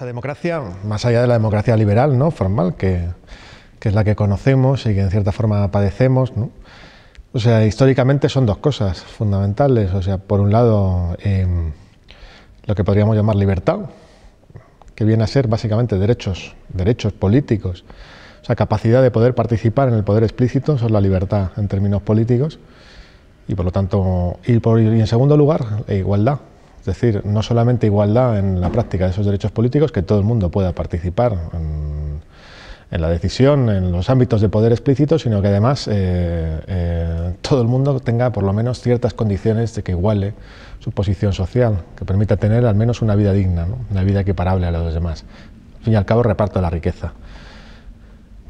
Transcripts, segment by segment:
La democracia, más allá de la democracia liberal, ¿no? formal, que, es la que conocemos y que en cierta forma padecemos, o sea, históricamente son dos cosas fundamentales. O sea, por un lado, em, lo que podríamos llamar libertad, que viene a ser básicamente derechos, derechos políticos, o sea, capacidad de poder participar en el poder explícito, eso es la libertad en términos políticos, y por lo tanto, y, por, y en segundo lugar, la igualdad, es decir, no solamente igualdad en la práctica de esos derechos políticos, que todo el mundo pueda participar en, la decisión, en los ámbitos de poder explícitos, sino que además eh, eh, todo el mundo tenga por lo menos ciertas condiciones de que iguale su posición social, que permita tener al menos una vida digna, una vida equiparable a la de los demás. Al fin y al cabo, reparto la riqueza.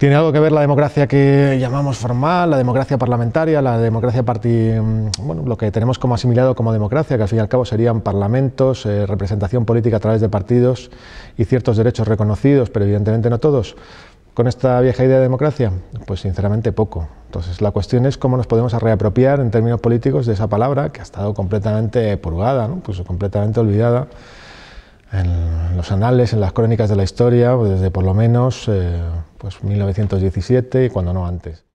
¿Tiene algo que ver la democracia que llamamos formal, la democracia parlamentaria, la democracia parti... Mm, bueno, lo que tenemos como asimilado como democracia, que al fin y al cabo serían parlamentos, eh, representación política a través de partidos y ciertos derechos reconocidos, pero evidentemente no todos? ¿Con esta vieja idea de democracia? Pues sinceramente poco. Entonces la cuestión es cómo nos podemos reapropiar en términos políticos de esa palabra que ha estado completamente purgada, pues completamente olvidada en los anales, en las crónicas de la historia, pues desde por lo menos... Eh, pues 1917 y cuando no antes.